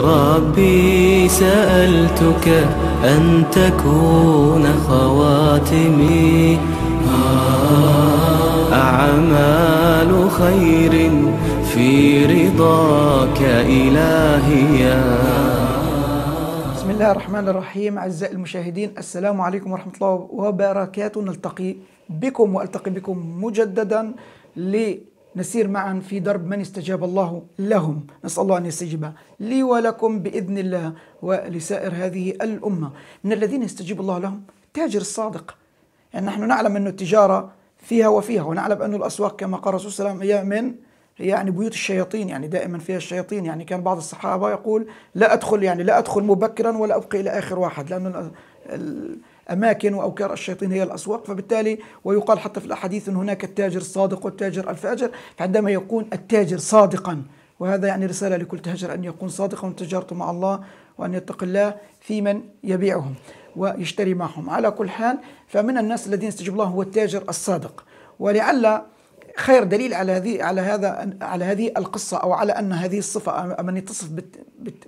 ربي سألتك أن تكون خواتمي أعمال خير في رضاك إلهيا بسم الله الرحمن الرحيم أعزائي المشاهدين السلام عليكم ورحمة الله وبركاته نلتقي بكم وألتقي بكم مجددا نسير معا في درب من استجاب الله لهم نسأل الله أن يستجيب لي ولكم بإذن الله ولسائر هذه الأمة من الذين يستجيب الله لهم التاجر الصادق يعني نحن نعلم أن التجارة فيها وفيها ونعلم أن الأسواق كما قال الرسول صلى الله عليه وسلم هي من يعني بيوت الشياطين يعني دائما فيها الشياطين يعني كان بعض الصحابة يقول لا أدخل يعني لا أدخل مبكرا ولا أبقي إلى آخر واحد لأن أماكن وأوكار الشياطين هي الأسواق فبالتالي ويقال حتى في الأحاديث أن هناك التاجر الصادق والتاجر الفاجر فعندما يكون التاجر صادقا وهذا يعني رسالة لكل تاجر أن يكون صادقا تجارته مع الله وأن يتقي الله في من يبيعهم ويشتري معهم على كل حال فمن الناس الذين استجب الله هو التاجر الصادق ولعل خير دليل على هذه على هذا على هذه القصه او على ان هذه الصفه من يتصف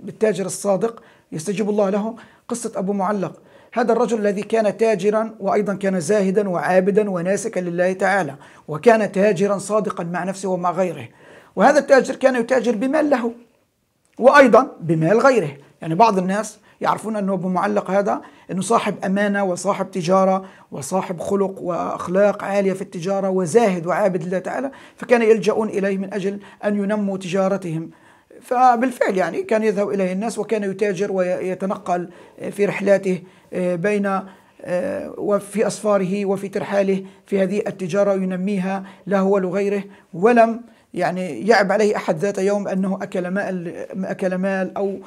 بالتاجر الصادق يستجيب الله له قصه ابو معلق هذا الرجل الذي كان تاجرا وأيضا كان زاهدا وعابدا وناسكا لله تعالى وكان تاجرا صادقا مع نفسه ومع غيره وهذا التاجر كان يتاجر بمال له وأيضا بمال غيره يعني بعض الناس يعرفون أنه أبو معلق هذا أنه صاحب أمانة وصاحب تجارة وصاحب خلق وأخلاق عالية في التجارة وزاهد وعابد لله تعالى فكان يلجأون إليه من أجل أن ينموا تجارتهم فبالفعل يعني كان يذهب إليه الناس وكان يتاجر ويتنقل آه، في رحلاته آه، بين آه، وفي أسفاره وفي ترحاله في هذه التجارة ينميها له ولغيره ولم يعني يعب عليه أحد ذات يوم أنه أكل مال, أكل مال أو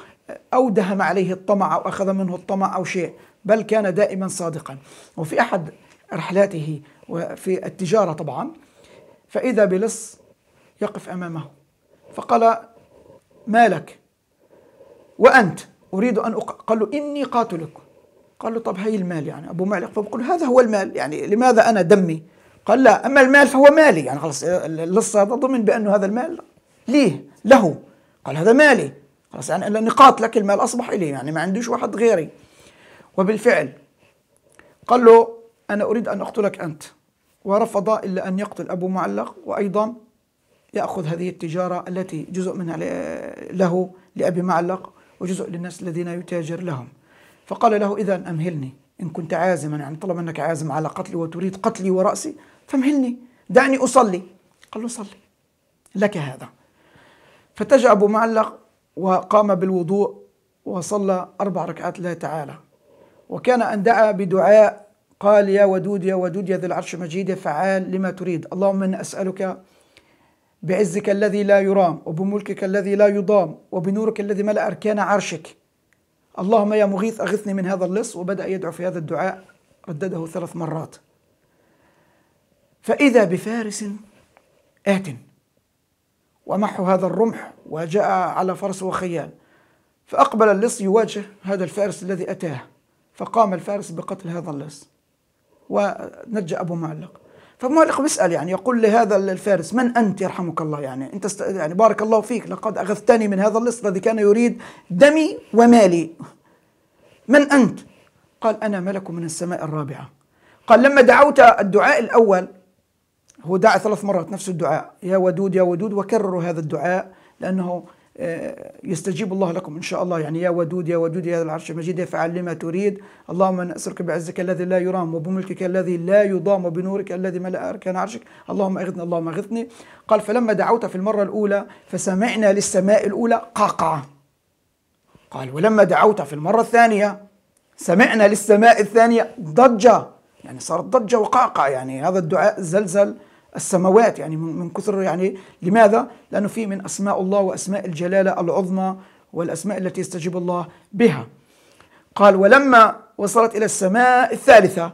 أو دهم عليه الطمع أو أخذ منه الطمع أو شيء بل كان دائما صادقا وفي أحد رحلاته وفي التجارة طبعا فإذا بلص يقف أمامه فقال مالك وأنت أريد أن أق... قال له إني قاتلك قال له طب هي المال يعني أبو معلق فبقول هذا هو المال يعني لماذا أنا دمي قال لا أما المال فهو مالي يعني خلاص هذا ضمن بأنه هذا المال ليه له قال هذا مالي خلاص يعني لأني قاتلك المال أصبح إلي يعني ما عنديش واحد غيري وبالفعل قال له أنا أريد أن أقتلك أنت ورفض إلا أن يقتل أبو معلق وأيضا يأخذ هذه التجارة التي جزء منها له لأبي معلق وجزء للناس الذين يتاجر لهم فقال له إذا أمهلني إن كنت عازما يعني طلب أنك عازم على قتلي وتريد قتلي ورأسي فامهلني دعني أصلي قال له صلي لك هذا فتجا أبو معلق وقام بالوضوء وصلى أربع ركعات الله تعالى وكان أن دعا بدعاء قال يا ودود يا ودود يا ذي العرش المجيد فعال لما تريد اللهم من أسألك بعزك الذي لا يرام وبملكك الذي لا يضام وبنورك الذي ملأ أركان عرشك اللهم يا مغيث أغثني من هذا اللص وبدأ يدعو في هذا الدعاء ردده ثلاث مرات فإذا بفارس آت ومحوا هذا الرمح وجاء على فرس وخيال فأقبل اللص يواجه هذا الفارس الذي أتاه فقام الفارس بقتل هذا اللص ونجى أبو معلق فمالك بيسال يعني يقول لهذا الفارس من انت يرحمك الله يعني انت است... يعني بارك الله فيك لقد اخذتني من هذا اللص الذي كان يريد دمي ومالي من انت قال انا ملك من السماء الرابعه قال لما دعوت الدعاء الاول هو دعا ثلاث مرات نفس الدعاء يا ودود يا ودود وكرروا هذا الدعاء لانه آه، يستجيب الله لكم إن شاء الله يعني يا ودود يا ودود يا هذا العرش المجيد يفعل لما تريد اللهم نسألك بعزك الذي لا يرام وبملكك الذي لا يضام وبنورك الذي ملأ أركان عرشك اللهم أغثني اللهم أغثني قال فلما دعوت في المرة الأولى فسمعنا للسماء الأولى قعقعة قال ولما دعوت في المرة الثانية سمعنا للسماء الثانية ضجة يعني صارت ضجة وقاقعة يعني هذا الدعاء زلزل السماوات يعني من كثر يعني لماذا؟ لأنه في من أسماء الله وأسماء الجلالة العظمى والأسماء التي يستجيب الله بها قال ولما وصلت إلى السماء الثالثة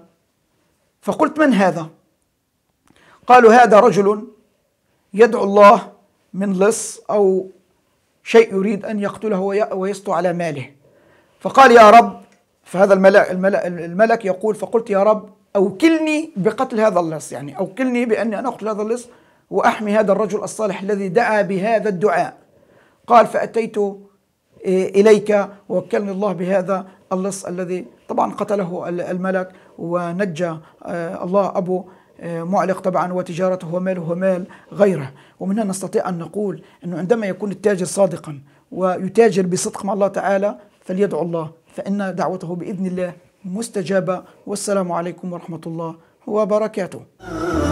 فقلت من هذا؟ قالوا هذا رجل يدعو الله من لص أو شيء يريد أن يقتله ويسطو على ماله فقال يا رب فهذا الملك, الملك يقول فقلت يا رب أوكلني بقتل هذا اللص يعني أوكلني بأني أنا أقتل هذا اللص وأحمي هذا الرجل الصالح الذي دعا بهذا الدعاء قال فأتيت إيه، إليك ووكلني الله بهذا اللص الذي طبعا قتله الملك ونجى آه، الله أبو آه، معلق طبعا وتجارته وماله ومال غيره ومن هنا نستطيع أن نقول أنه عندما يكون التاجر صادقا ويتاجر بصدق مع الله تعالى فليدعو الله فإن دعوته بإذن الله مستجابة والسلام عليكم ورحمة الله وبركاته